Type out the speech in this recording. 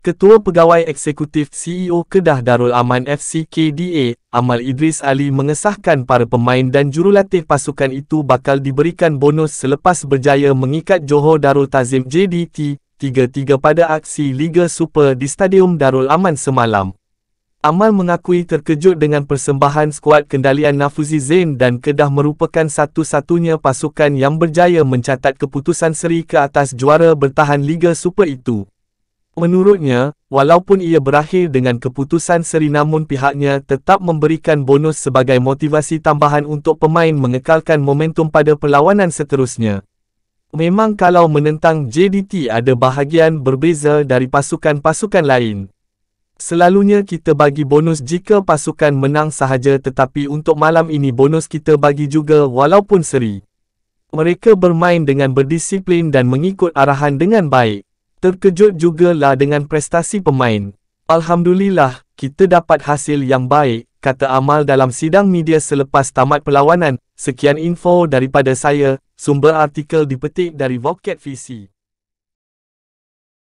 Ketua Pegawai Eksekutif CEO Kedah Darul Aman FC KDA, Amal Idris Ali mengesahkan para pemain dan jurulatih pasukan itu bakal diberikan bonus selepas berjaya mengikat Johor Darul Tazim JDT 3-3 pada aksi Liga Super di Stadium Darul Aman semalam. Amal mengakui terkejut dengan persembahan skuad kendalian Nafuzi Zain dan Kedah merupakan satu-satunya pasukan yang berjaya mencatat keputusan seri ke atas juara bertahan Liga Super itu. Menurutnya, walaupun ia berakhir dengan keputusan seri namun pihaknya tetap memberikan bonus sebagai motivasi tambahan untuk pemain mengekalkan momentum pada perlawanan seterusnya. Memang kalau menentang JDT ada bahagian berbeza dari pasukan-pasukan lain. Selalunya kita bagi bonus jika pasukan menang sahaja tetapi untuk malam ini bonus kita bagi juga walaupun seri. Mereka bermain dengan berdisiplin dan mengikut arahan dengan baik. Terkejut juga lah dengan prestasi pemain. Alhamdulillah, kita dapat hasil yang baik, kata Amal dalam sidang media selepas tamat perlawanan. Sekian info daripada saya, sumber artikel dipetik dari Vocat VC.